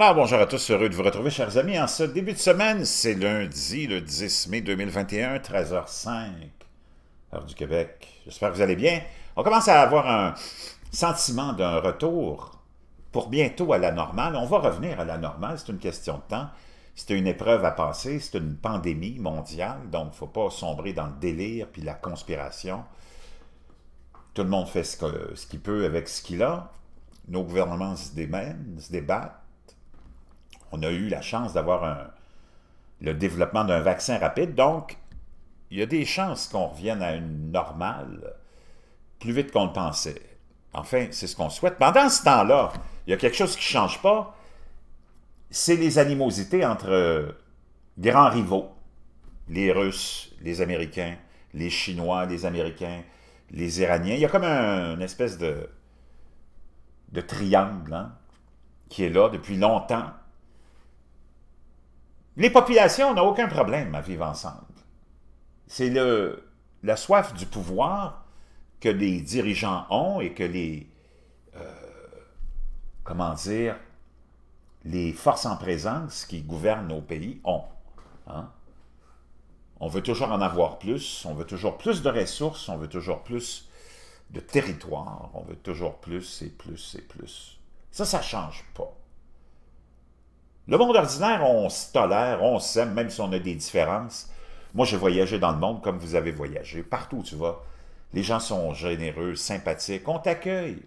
Alors, bonjour à tous, heureux de vous retrouver, chers amis. En ce début de semaine, c'est lundi, le 10 mai 2021, 13h05, heure du Québec. J'espère que vous allez bien. On commence à avoir un sentiment d'un retour pour bientôt à la normale. On va revenir à la normale, c'est une question de temps. C'est une épreuve à passer, c'est une pandémie mondiale, donc il ne faut pas sombrer dans le délire puis la conspiration. Tout le monde fait ce qu'il peut avec ce qu'il a. Nos gouvernements se démènent, se débattent on a eu la chance d'avoir le développement d'un vaccin rapide. Donc, il y a des chances qu'on revienne à une normale plus vite qu'on le pensait. Enfin, c'est ce qu'on souhaite. Pendant ce temps-là, il y a quelque chose qui ne change pas, c'est les animosités entre euh, grands rivaux, les Russes, les Américains, les Chinois, les Américains, les Iraniens. Il y a comme un, une espèce de, de triangle hein, qui est là depuis longtemps les populations n'ont aucun problème à vivre ensemble. C'est la soif du pouvoir que les dirigeants ont et que les, euh, comment dire, les forces en présence qui gouvernent nos pays ont. Hein. On veut toujours en avoir plus, on veut toujours plus de ressources, on veut toujours plus de territoire, on veut toujours plus et plus et plus. Ça, ça ne change pas. Le monde ordinaire, on se tolère, on s'aime, même si on a des différences. Moi, j'ai voyagé dans le monde comme vous avez voyagé. Partout où tu vas, les gens sont généreux, sympathiques, on t'accueille.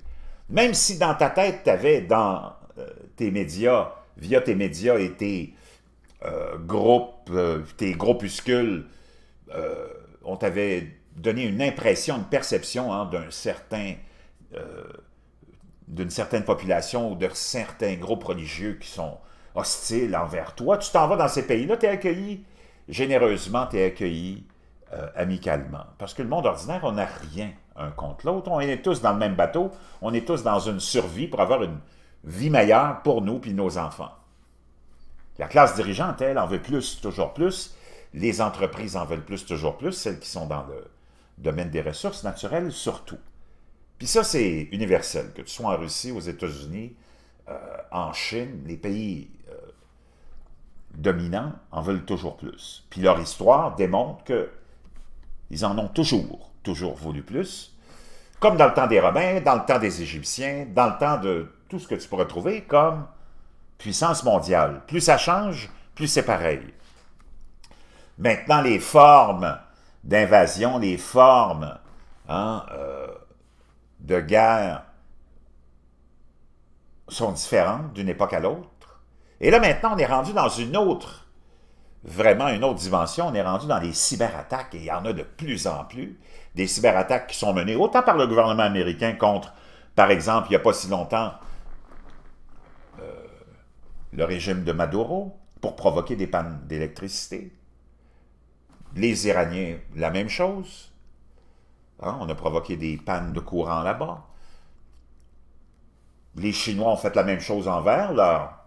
Même si dans ta tête, tu avais dans euh, tes médias, via tes médias et tes euh, groupes, euh, tes groupuscules, on t'avait donné une impression, une perception hein, d'un certain d'une certaine population ou de certains groupes religieux qui sont hostile envers toi. Tu t'en vas dans ces pays-là, tu es accueilli généreusement, tu es accueilli euh, amicalement. Parce que le monde ordinaire, on n'a rien un contre l'autre. On est tous dans le même bateau. On est tous dans une survie pour avoir une vie meilleure pour nous et nos enfants. La classe dirigeante, elle, en veut plus, toujours plus. Les entreprises en veulent plus, toujours plus. Celles qui sont dans le domaine des ressources naturelles, surtout. Puis ça, c'est universel, que tu sois en Russie, aux États-Unis, euh, en Chine, les pays dominants en veulent toujours plus. Puis leur histoire démontre que ils en ont toujours, toujours voulu plus. Comme dans le temps des Romains, dans le temps des Égyptiens, dans le temps de tout ce que tu pourrais trouver comme puissance mondiale. Plus ça change, plus c'est pareil. Maintenant, les formes d'invasion, les formes hein, euh, de guerre sont différentes d'une époque à l'autre. Et là, maintenant, on est rendu dans une autre, vraiment une autre dimension. On est rendu dans les cyberattaques, et il y en a de plus en plus, des cyberattaques qui sont menées autant par le gouvernement américain contre, par exemple, il n'y a pas si longtemps, euh, le régime de Maduro, pour provoquer des pannes d'électricité. Les Iraniens, la même chose. Hein, on a provoqué des pannes de courant là-bas. Les Chinois ont fait la même chose envers leur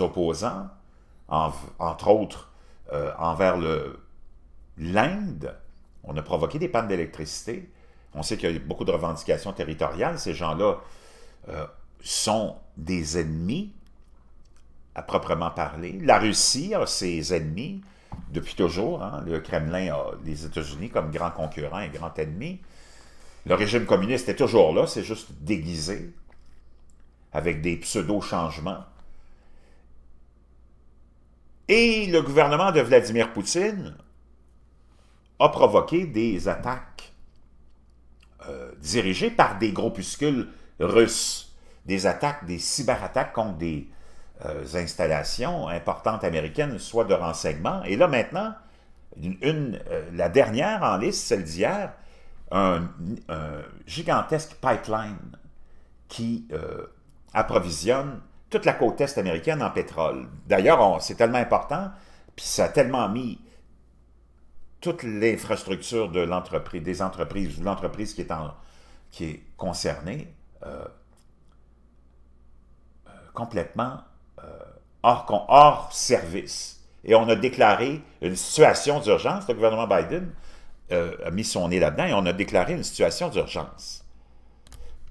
opposants, entre autres euh, envers l'Inde. On a provoqué des pannes d'électricité. On sait qu'il y a beaucoup de revendications territoriales. Ces gens-là euh, sont des ennemis, à proprement parler. La Russie a ses ennemis depuis toujours. Hein. Le Kremlin a les États-Unis comme grand concurrent et grand ennemi. Le régime communiste est toujours là, c'est juste déguisé, avec des pseudo-changements. Et le gouvernement de Vladimir Poutine a provoqué des attaques euh, dirigées par des groupuscules russes, des attaques, des cyberattaques contre des euh, installations importantes américaines, soit de renseignement. Et là maintenant, une, euh, la dernière en liste, celle d'hier, un, gigantesque pipeline qui approvisionne toute la côte est américaine en pétrole. D'ailleurs, c'est tellement important, puis ça a tellement mis toute l'infrastructure de l'entreprise, des entreprises, l'entreprise qui est, en, qui est concernée, euh, euh, complètement euh, hors service. Et on a déclaré une situation d'urgence, le gouvernement Biden a mis son nez là-dedans, et on a déclaré une situation d'urgence.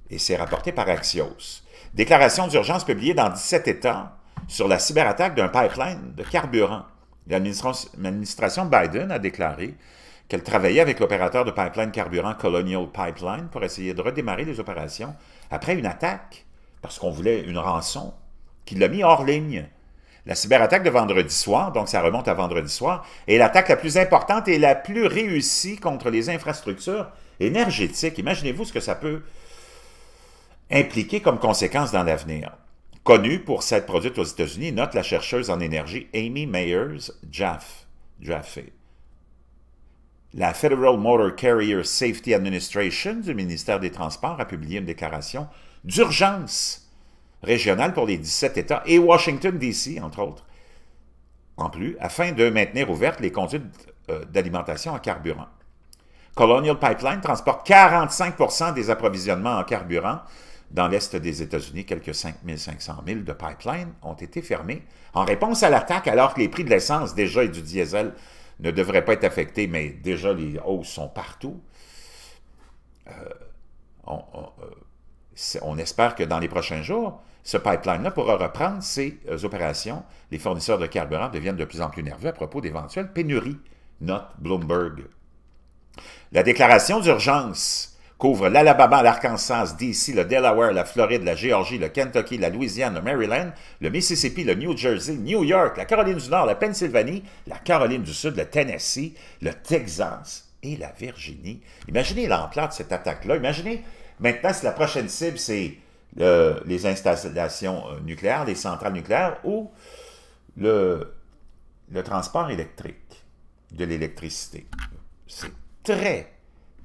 Et c'est rapporté par Axios. Déclaration d'urgence publiée dans 17 États sur la cyberattaque d'un pipeline de carburant. L'administration Biden a déclaré qu'elle travaillait avec l'opérateur de pipeline carburant Colonial Pipeline pour essayer de redémarrer les opérations après une attaque, parce qu'on voulait une rançon, qui l'a mis hors ligne. La cyberattaque de vendredi soir, donc ça remonte à vendredi soir, est l'attaque la plus importante et la plus réussie contre les infrastructures énergétiques. Imaginez-vous ce que ça peut impliqués comme conséquence dans l'avenir. Connue pour cette produite aux États-Unis, note la chercheuse en énergie Amy Mayers Jaffe. Jaffe. La Federal Motor Carrier Safety Administration du ministère des Transports a publié une déclaration d'urgence régionale pour les 17 États et Washington, D.C., entre autres, en plus, afin de maintenir ouvertes les conduites euh, d'alimentation en carburant. Colonial Pipeline transporte 45 des approvisionnements en carburant dans l'est des États-Unis, quelques 5 500 000 de pipelines ont été fermés en réponse à l'attaque, alors que les prix de l'essence déjà et du diesel ne devraient pas être affectés, mais déjà les hausses sont partout. Euh, on, euh, on, espère que dans les prochains jours, ce pipeline-là pourra reprendre ses euh, opérations. Les fournisseurs de carburant deviennent de plus en plus nerveux à propos d'éventuelles pénuries, note Bloomberg. La déclaration d'urgence couvre l'Alabama, l'Arkansas, DC, le Delaware, la Floride, la Géorgie, le Kentucky, la Louisiane, le Maryland, le Mississippi, le New Jersey, New York, la Caroline du Nord, la Pennsylvanie, la Caroline du Sud, le Tennessee, le Texas et la Virginie. Imaginez l'ampleur de cette attaque-là. Imaginez maintenant si la prochaine cible, c'est euh, les installations euh, nucléaires, les centrales nucléaires ou le, le transport électrique de l'électricité. C'est très,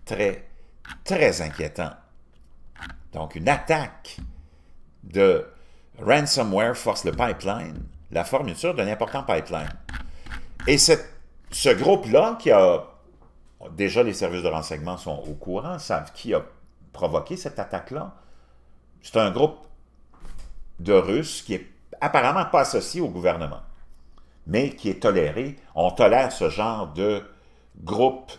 très très inquiétant. Donc, une attaque de ransomware force le pipeline, la fourniture d'un important pipeline. Et ce groupe-là, qui a déjà les services de renseignement sont au courant, savent qui a provoqué cette attaque-là. C'est un groupe de Russes qui est apparemment pas associé au gouvernement, mais qui est toléré. On tolère ce genre de groupe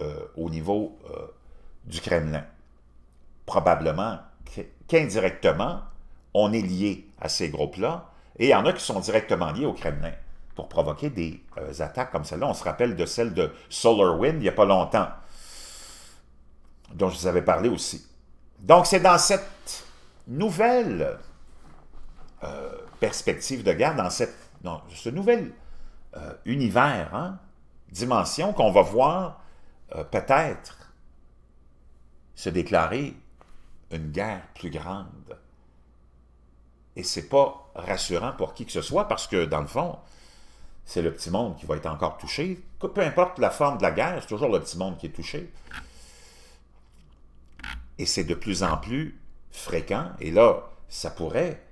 euh, au niveau euh, du Kremlin. Probablement qu'indirectement, on est lié à ces groupes-là, et il y en a qui sont directement liés au Kremlin pour provoquer des euh, attaques comme celle-là. On se rappelle de celle de SolarWind il n'y a pas longtemps, dont je vous avais parlé aussi. Donc, c'est dans cette nouvelle euh, perspective de guerre, dans, cette, ce nouvel euh, univers, hein, dimension, qu'on va voir peut-être se déclarer une guerre plus grande. Et c'est pas rassurant pour qui que ce soit, parce que, dans le fond, c'est le petit monde qui va être encore touché. Peu importe la forme de la guerre, c'est toujours le petit monde qui est touché. Et c'est de plus en plus fréquent. Et là, ça pourrait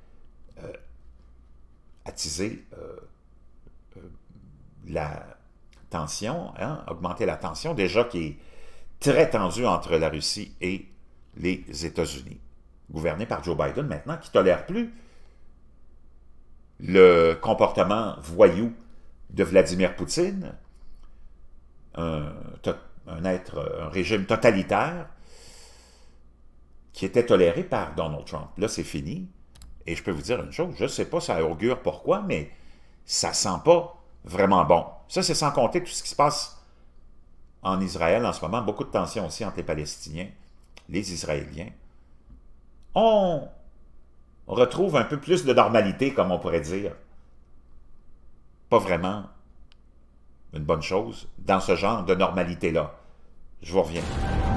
euh, attiser euh, euh, la tension, hein, augmenter la tension, déjà qui est très tendu entre la Russie et les États-Unis, gouverné par Joe Biden maintenant, qui ne tolère plus le comportement voyou de Vladimir Poutine, un, être, un régime totalitaire qui était toléré par Donald Trump. Là, c'est fini. Et je peux vous dire une chose, je ne sais pas, ça augure pourquoi, mais ça sent pas vraiment bon. Ça, c'est sans compter tout ce qui se passe en Israël en ce moment, beaucoup de tensions aussi entre les Palestiniens, les Israéliens. On retrouve un peu plus de normalité, comme on pourrait dire. Pas vraiment une bonne chose dans ce genre de normalité-là. Je vous reviens.